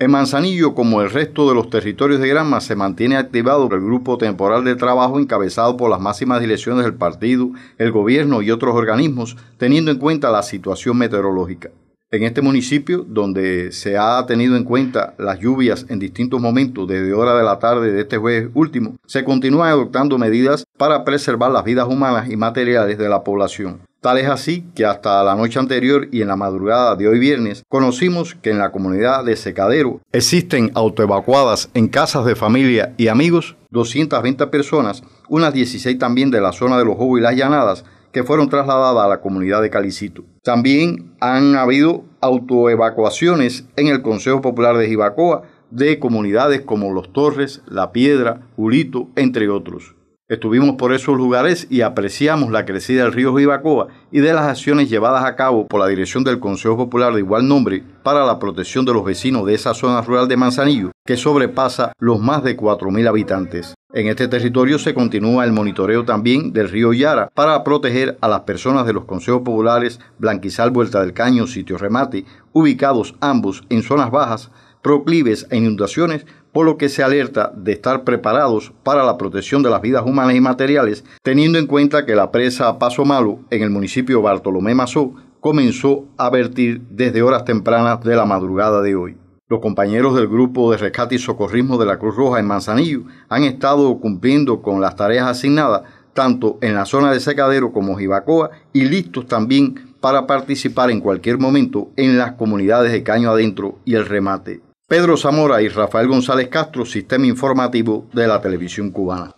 En Manzanillo, como el resto de los territorios de Granma, se mantiene activado el grupo temporal de trabajo encabezado por las máximas direcciones del partido, el gobierno y otros organismos, teniendo en cuenta la situación meteorológica. En este municipio, donde se ha tenido en cuenta las lluvias en distintos momentos desde hora de la tarde de este jueves último, se continúan adoptando medidas para preservar las vidas humanas y materiales de la población. Tal es así que hasta la noche anterior y en la madrugada de hoy viernes conocimos que en la comunidad de Secadero existen autoevacuadas en casas de familia y amigos 220 personas, unas 16 también de la zona de los Jobos y las Llanadas, que fueron trasladadas a la comunidad de Calicito. También han habido autoevacuaciones en el Consejo Popular de Gibacoa de comunidades como Los Torres, La Piedra, Julito, entre otros. Estuvimos por esos lugares y apreciamos la crecida del río Ribacoa y de las acciones llevadas a cabo por la dirección del Consejo Popular de igual nombre para la protección de los vecinos de esa zona rural de Manzanillo, que sobrepasa los más de 4.000 habitantes. En este territorio se continúa el monitoreo también del río Yara para proteger a las personas de los consejos populares Blanquizal, Vuelta del Caño, Sitio Remate, ubicados ambos en zonas bajas proclives a inundaciones por lo que se alerta de estar preparados para la protección de las vidas humanas y materiales, teniendo en cuenta que la presa Paso Malo en el municipio Bartolomé Mazó comenzó a vertir desde horas tempranas de la madrugada de hoy. Los compañeros del Grupo de Rescate y Socorrismo de la Cruz Roja en Manzanillo han estado cumpliendo con las tareas asignadas tanto en la zona de Secadero como Jibacoa y listos también para participar en cualquier momento en las comunidades de Caño Adentro y el remate. Pedro Zamora y Rafael González Castro, Sistema Informativo de la Televisión Cubana.